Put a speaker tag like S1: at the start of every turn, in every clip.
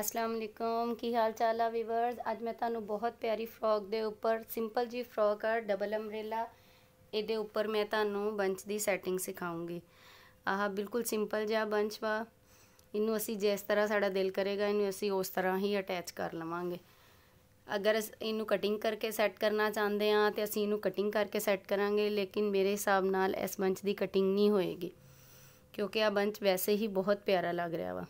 S1: ਅਸਲਾਮ ਅਲੈਕੁਮ ਕੀ ਹਾਲ ਚਾਲ ਆ ਵੀਵਰਸ ਅੱਜ ਮੈਂ ਤੁਹਾਨੂੰ ਬਹੁਤ ਪਿਆਰੀ ਫਰੋਕ ਦੇ ਉੱਪਰ ਸਿੰਪਲ ਜੀ ਫਰੋਕ ਆ ਡਬਲ ਅੰਬ੍ਰੇਲਾ ਇਹਦੇ ਉੱਪਰ ਮੈਂ ਤੁਹਾਨੂੰ ਬੰਚ ਦੀ ਸੈਟਿੰਗ ਸਿਖਾਉਂਗੀ ਆਹ ਬਿਲਕੁਲ ਸਿੰਪਲ ਜਿਹਾ ਬੰਚ ਵਾ ਇਹਨੂੰ ਅਸੀਂ ਜਿਸ ਤਰ੍ਹਾਂ ਸਾਡਾ ਦਿਲ ਕਰੇਗਾ ਇਹਨੂੰ ਅਸੀਂ ਉਸ ਤਰ੍ਹਾਂ ਹੀ ਅਟੈਚ ਕਰ ਲਵਾਂਗੇ ਅਗਰ ਇਹਨੂੰ ਕਟਿੰਗ ਕਰਕੇ ਸੈੱਟ ਕਰਨਾ ਚਾਹੁੰਦੇ ਆ ਤੇ ਅਸੀਂ ਇਹਨੂੰ ਕਟਿੰਗ ਕਰਕੇ ਸੈੱਟ ਕਰਾਂਗੇ ਲੇਕਿਨ ਮੇਰੇ ਹਿਸਾਬ ਨਾਲ ਇਸ ਬੰਚ ਦੀ ਕਟਿੰਗ ਨਹੀਂ ਹੋਏਗੀ ਕਿਉਂਕਿ ਆ ਬੰਚ ਵੈਸੇ ਹੀ ਬਹੁਤ ਪਿਆਰਾ ਲੱਗ ਰਿਹਾ ਵਾ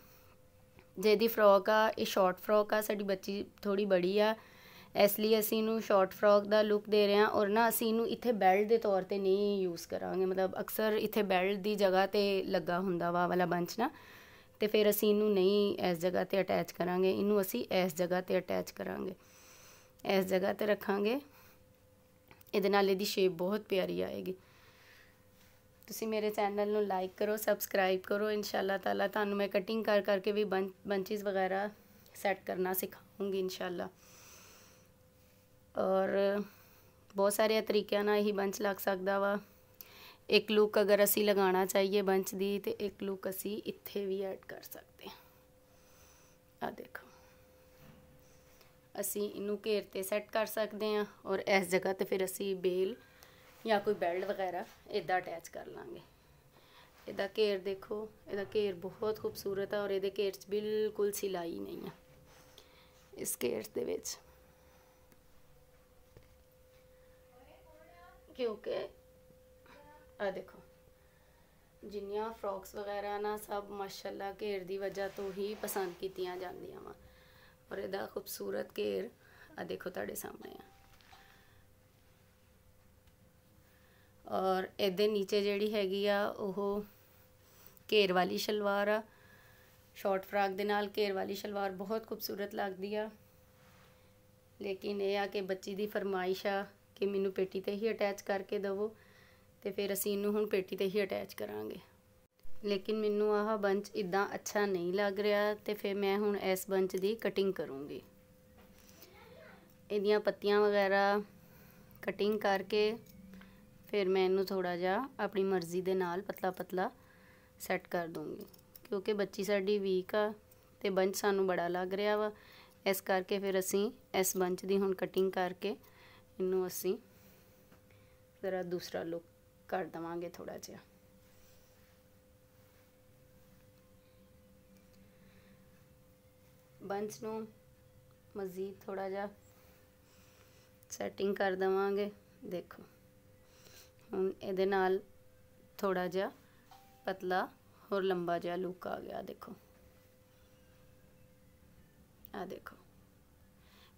S1: ਜਿਹਦੀ ਫਰੋਕ ਆ ਇਹ ਸ਼ਾਰਟ ਫਰੋਕ ਆ ਸਾਡੀ ਬੱਚੀ ਥੋੜੀ ਬੜੀ ਆ ਇਸ ਲਈ ਅਸੀਂ ਇਹਨੂੰ ਸ਼ਾਰਟ ਫਰੋਕ ਦਾ ਲੁੱਕ ਦੇ ਰਹੇ ਹਾਂ ਔਰ ਨਾ ਅਸੀਂ ਇਹਨੂੰ ਇੱਥੇ ਬੈਲਟ ਦੇ ਤੌਰ ਤੇ ਨਹੀਂ ਯੂਜ਼ ਕਰਾਂਗੇ ਮਤਲਬ ਅਕਸਰ ਇੱਥੇ ਬੈਲਟ ਦੀ ਜਗ੍ਹਾ ਤੇ ਲੱਗਾ ਹੁੰਦਾ ਵਾ ਵਾਲਾ ਬੰਚ ਨਾ ਤੇ ਫਿਰ ਅਸੀਂ ਇਹਨੂੰ ਨਹੀਂ ਇਸ ਜਗ੍ਹਾ ਤੇ ਅਟੈਚ ਕਰਾਂਗੇ ਇਹਨੂੰ ਅਸੀਂ ਇਸ ਜਗ੍ਹਾ ਤੇ ਅਟੈਚ ਕਰਾਂਗੇ ਇਸ ਜਗ੍ਹਾ ਤੇ ਰੱਖਾਂਗੇ ਇਹਦੇ ਨਾਲ ਇਹਦੀ ਸ਼ੇਪ ਬਹੁਤ ਪਿਆਰੀ ਆਏਗੀ ਤੁਸੀਂ ਮੇਰੇ ਚੈਨਲ ਨੂੰ ਲਾਈਕ ਕਰੋ ਸਬਸਕ੍ਰਾਈਬ ਕਰੋ ਇਨਸ਼ਾਅੱਲਾ ਤਾਲਾ ਤੁਹਾਨੂੰ ਮੈਂ ਕਟਿੰਗ ਕਰ ਕਰਕੇ ਵੀ ਬੰਚਿਸ ਵਗੈਰਾ ਸੈੱਟ ਕਰਨਾ ਸਿਖਾਉਂਗੀ ਇਨਸ਼ਾਅੱਲਾ ਔਰ ਬਹੁਤ ਸਾਰੇ ਤਰੀਕਿਆਂ ਨਾਲ ਇਹ ਬੰਚ ਲੱਗ ਸਕਦਾ ਵਾ ਇੱਕ ਲੁੱਕ ਅਗਰ ਅਸੀਂ ਲਗਾਉਣਾ ਚਾਹੀਏ ਬੰਚ ਦੀ ਤੇ ਇੱਕ ਲੁੱਕ ਅਸੀਂ ਇੱਥੇ ਵੀ ਐਡ ਕਰ ਸਕਦੇ ਆ ਦੇਖੋ ਅਸੀਂ ਇਹਨੂੰ ਘੇਰ ਤੇ ਸੈੱਟ ਕਰ ਸਕਦੇ ਆ ਔਰ ਇਸ ਜਗ੍ਹਾ ਤੇ ਫਿਰ ਅਸੀਂ ਬੇਲ ਜਾਂ ਕੋਈ ਬੈਲਟ ਵਗੈਰਾ ਇਦਾਂ ਅਟੈਚ ਕਰ ਲਾਂਗੇ ਇਹਦਾ ਘੇਰ ਦੇਖੋ ਇਹਦਾ ਘੇਰ ਬਹੁਤ ਖੂਬਸੂਰਤ ਹੈ ਔਰ ਇਹਦੇ ਘੇਰ 'ਚ ਬਿਲਕੁਲ ਸਿਲਾਈ ਨਹੀਂ ਹੈ ਇਸ ਘੇਰ ਦੇ ਵਿੱਚ ਕਿਉਂਕਿ ਆ ਦੇਖੋ ਜਿੰਨੀਆਂ ਫਰੌਕਸ ਵਗੈਰਾ ਨਾ ਸਭ ਮਾਸ਼ਾਅੱਲਾ ਘੇਰ ਦੀ ਵਜ੍ਹਾ ਤੋਂ ਹੀ ਪਸੰਦ ਕੀਤੀਆਂ ਜਾਂਦੀਆਂ ਵਾ ਔਰ ਇਹਦਾ ਖੂਬਸੂਰਤ ਘੇਰ ਆ ਦੇਖੋ ਤੁਹਾਡੇ ਸਾਹਮਣੇ ਆ ਔਰ ਇਹਦੇ ਨੀਚੇ ਜਿਹੜੀ ਹੈਗੀ ਆ ਉਹ ਘੇਰ ਵਾਲੀ ਸ਼ਲਵਾਰ ਆ ਸ਼ਾਰਟ ਫਰਾਕ ਦੇ ਨਾਲ ਘੇਰ ਵਾਲੀ ਸ਼ਲਵਾਰ ਬਹੁਤ ਖੂਬਸੂਰਤ ਲੱਗਦੀ ਆ ਲੇਕਿਨ ਇਹ ਆ ਕਿ ਬੱਚੀ ਦੀ ਫਰਮਾਇਸ਼ ਆ ਕਿ ਮੈਨੂੰ ਪੇਟੀ ਤੇ ਹੀ ਅਟੈਚ ਕਰਕੇ ਦਵੋ ਤੇ ਫਿਰ ਅਸੀਂ ਇਹਨੂੰ ਹੁਣ ਪੇਟੀ ਤੇ ਹੀ ਅਟੈਚ ਕਰਾਂਗੇ ਲੇਕਿਨ ਮੈਨੂੰ ਆਹ ਬੰਚ ਇਦਾਂ ਅੱਛਾ ਨਹੀਂ ਲੱਗ ਰਿਹਾ ਤੇ ਫਿਰ ਮੈਂ ਹੁਣ ਇਸ ਬੰਚ ਦੀ ਕਟਿੰਗ ਕਰੂੰਗੀ ਇਹਦੀਆਂ ਪੱਤੀਆਂ ਵਗੈਰਾ ਕਟਿੰਗ ਕਰਕੇ ਫਿਰ ਮੈਂ ਇਹਨੂੰ ਥੋੜਾ ਜਿਹਾ ਆਪਣੀ ਮਰਜ਼ੀ ਦੇ ਨਾਲ ਪਤਲਾ ਪਤਲਾ ਸੈੱਟ ਕਰ ਦੂੰਗੀ ਕਿਉਂਕਿ ਬੱਚੀ ਸਾਡੀ ਵੀਕ ਆ ਤੇ ਬੰਚ ਸਾਨੂੰ ਬੜਾ ਲੱਗ ਰਿਹਾ ਵਾ ਇਸ ਕਰਕੇ ਫਿਰ ਅਸੀਂ ਇਸ ਬੰਚ ਦੀ ਹੁਣ ਕਟਿੰਗ ਕਰਕੇ ਇਹਨੂੰ ਅਸੀਂ ਜ਼ਰਾ ਦੂਸਰਾ ਲੁੱਕ ਕਰ ਦਵਾਂਗੇ ਥੋੜਾ ਜਿਹਾ ਬੰਚ ਨੂੰ ਮਜ਼ੀਦ ਥੋੜਾ ਜਿਹਾ ਸੈਟਿੰਗ ਕਰ ਦਵਾਂਗੇ ਦੇਖੋ ਹੁਣ ਇਹਦੇ ਨਾਲ ਥੋੜਾ ਜਿਹਾ ਪਤਲਾ ਹੋਰ ਲੰਬਾ ਜਿਹਾ ਲੁੱਕ ਆ ਗਿਆ ਦੇਖੋ ਆ ਦੇਖੋ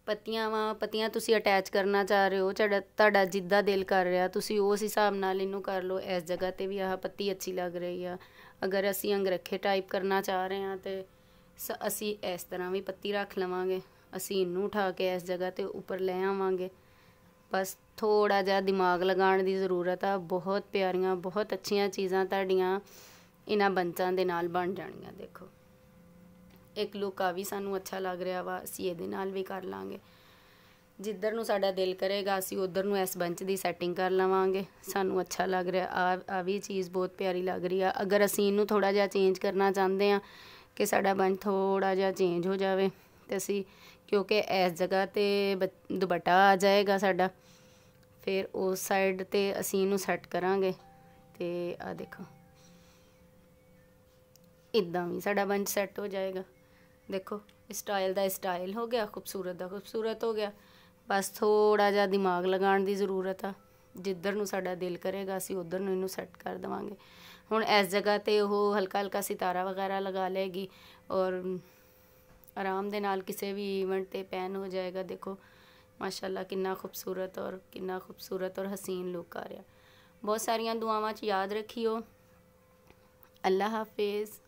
S1: ਪੱਤੀਆਂ ਵਾ ਪੱਤੀਆਂ ਤੁਸੀਂ ਅਟੈਚ ਕਰਨਾ ਚਾਹ ਰਹੇ ਹੋ ਤੁਹਾਡਾ ਤੁਹਾਡਾ ਜਿੱਦਾਂ ਦਿਲ ਕਰ ਰਿਹਾ ਤੁਸੀਂ ਉਸ ਹਿਸਾਬ ਨਾਲ ਇਹਨੂੰ ਕਰ ਲਓ ਇਸ ਜਗ੍ਹਾ ਤੇ ਵੀ ਆਹ ਪੱਤੀ ਅੱਛੀ ਲੱਗ ਰਹੀ ਆ ਅਗਰ ਅਸੀਂ ਅੰਗ ਰੱਖੇ ਟਾਈਪ ਕਰਨਾ ਚਾਹ ਰਹੇ ਹਾਂ ਤੇ ਅਸੀਂ ਇਸ ਤਰ੍ਹਾਂ ਵੀ ਪੱਤੀ ਰੱਖ ਲਵਾਂਗੇ ਅਸੀਂ ਇਹਨੂੰ ਉਠਾ ਕੇ ਇਸ ਜਗ੍ਹਾ ਤੇ ਉੱਪਰ ਲੈ ਆਵਾਂਗੇ ਬਸ ਥੋੜਾ ਜਿਹਾ ਦਿਮਾਗ ਲਗਾਉਣ ਦੀ ਜ਼ਰੂਰਤ ਆ ਬਹੁਤ ਪਿਆਰੀਆਂ ਬਹੁਤ ਅੱਛੀਆਂ ਚੀਜ਼ਾਂ ਤੁਹਾਡੀਆਂ ਇਹਨਾਂ ਬੰਚਾਂ ਦੇ ਨਾਲ ਬਣ ਜਾਣੀਆਂ ਦੇਖੋ ਇੱਕ ਲੁੱਕ ਆ ਵੀ ਸਾਨੂੰ ਅੱਛਾ ਲੱਗ ਰਿਹਾ ਵਾ ਅਸੀਂ ਇਹਦੇ ਨਾਲ ਵੀ ਕਰ ਲਾਂਗੇ ਜਿੱਧਰ ਨੂੰ ਸਾਡਾ ਦਿਲ ਕਰੇਗਾ ਅਸੀਂ ਉਧਰ ਨੂੰ ਇਸ ਬੰਚ ਦੀ ਸੈਟਿੰਗ ਕਰ ਲਵਾਂਗੇ ਸਾਨੂੰ ਅੱਛਾ ਲੱਗ ਰਿਹਾ ਆ ਆ ਵੀ ਚੀਜ਼ ਬਹੁਤ ਪਿਆਰੀ ਲੱਗ ਰਹੀ ਆ ਅਗਰ ਅਸੀਂ ਇਹਨੂੰ ਥੋੜਾ ਜਿਹਾ ਚੇਂਜ ਕਰਨਾ ਚਾਹੁੰਦੇ ਆ ਕਿ ਸਾਡਾ ਬੰਚ ਥੋੜਾ ਜਿਹਾ ਚੇਂਜ ਹੋ ਜਾਵੇ ਤੇ ਅਸੀਂ ਕਿਉਂਕਿ ਇਸ ਜਗ੍ਹਾ ਤੇ ਦੁਪੱਟਾ ਆ ਜਾਏਗਾ ਸਾਡਾ ਫਿਰ ਉਸ ਸਾਈਡ ਤੇ ਅਸੀਂ ਇਹਨੂੰ ਸੈੱਟ ਕਰਾਂਗੇ ਤੇ ਆ ਦੇਖੋ ਇਦਾਂ ਵੀ ਸਾਡਾ ਬੰਚ ਸੈੱਟ ਹੋ ਜਾਏਗਾ ਦੇਖੋ ਸਟਾਈਲ ਦਾ ਸਟਾਈਲ ਹੋ ਗਿਆ ਖੂਬਸੂਰਤ ਦਾ ਖੂਬਸੂਰਤ ਹੋ ਗਿਆ ਬਸ ਥੋੜਾ ਜਿਹਾ ਦਿਮਾਗ ਲਗਾਉਣ ਦੀ ਜ਼ਰੂਰਤ ਆ ਜਿੱਧਰ ਨੂੰ ਸਾਡਾ ਦਿਲ ਕਰੇਗਾ ਅਸੀਂ ਉਧਰ ਨੂੰ ਇਹਨੂੰ ਸੈੱਟ ਕਰ ਦਵਾਂਗੇ ਹੁਣ ਇਸ ਜਗ੍ਹਾ ਤੇ ਉਹ ਹਲਕਾ ਹਲਕਾ ਸਿਤਾਰਾ ਵਗੈਰਾ ਲਗਾ ਲਏਗੀ ਔਰ ਆਰਾਮ ਦੇ ਨਾਲ ਕਿਸੇ ਵੀ ਇਵੈਂਟ ਤੇ ਪੈਨ ਹੋ ਜਾਏਗਾ ਦੇਖੋ ਮਾਸ਼ਾਅੱਲਾ ਕਿੰਨਾ ਖੂਬਸੂਰਤ ਔਰ ਕਿੰਨਾ ਖੂਬਸੂਰਤ ਔਰ ਹਸੀਨ ਲੁੱਕ ਆ ਰਿਹਾ ਬਹੁਤ ਸਾਰੀਆਂ ਦੁਆਵਾਂ 'ਚ ਯਾਦ ਰੱਖਿਓ ਅੱਲਾ ਹਾਫਿਜ਼